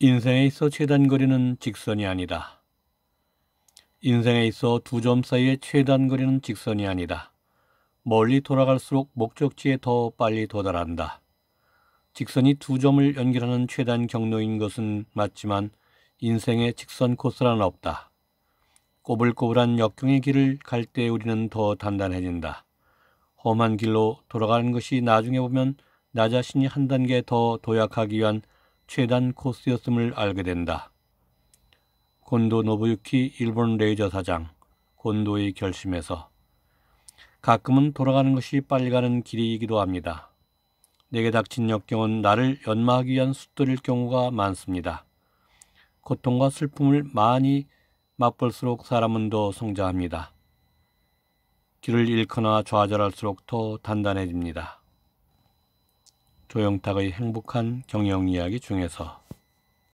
인생에 있어 최단거리는 직선이 아니다. 인생에 있어 두 점 사이의 최단거리는 직선이 아니다. 멀리 돌아갈수록 목적지에 더 빨리 도달한다. 직선이 두 점을 연결하는 최단 경로인 것은 맞지만 인생의 직선 코스란 없다. 꼬불꼬불한 역경의 길을 갈 때 우리는 더 단단해진다. 험한 길로 돌아가는 것이 나중에 보면 나 자신이 한 단계 더 도약하기 위한 최단 코스였음을 알게 된다. 곤도 노부유키 일본 레이저 사장 곤도의 결심에서 가끔은 돌아가는 것이 빨리 가는 길이기도 합니다. 내게 닥친 역경은 나를 연마하기 위한 숫돌일 경우가 많습니다. 고통과 슬픔을 많이 맛볼수록 사람은 더 성장합니다. 길을 잃거나 좌절할수록 더 단단해집니다. 조영탁의 행복한 경영 이야기 중에서